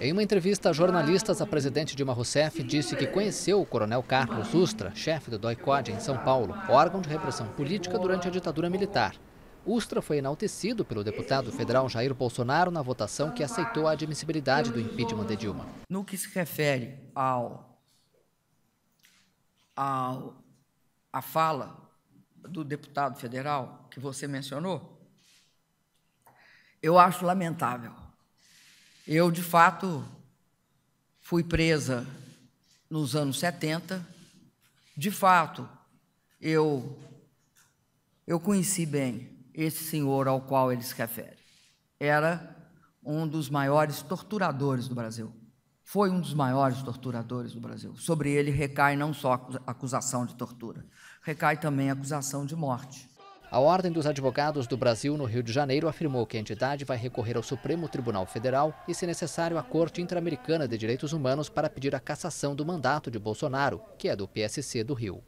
Em uma entrevista a jornalistas, a presidente Dilma Rousseff disse que conheceu o coronel Carlos Ustra, chefe do DOI-COD em São Paulo, órgão de repressão política durante a ditadura militar. Ustra foi enaltecido pelo deputado federal Jair Bolsonaro na votação que aceitou a admissibilidade do impeachment de Dilma. No que se refere ao, ao a fala do deputado federal que você mencionou, eu acho lamentável eu, de fato, fui presa nos anos 70. De fato, eu, eu conheci bem esse senhor ao qual ele se refere. Era um dos maiores torturadores do Brasil. Foi um dos maiores torturadores do Brasil. Sobre ele recai não só acusação de tortura, recai também acusação de morte. A Ordem dos Advogados do Brasil no Rio de Janeiro afirmou que a entidade vai recorrer ao Supremo Tribunal Federal e, se necessário, à Corte Interamericana de Direitos Humanos para pedir a cassação do mandato de Bolsonaro, que é do PSC do Rio.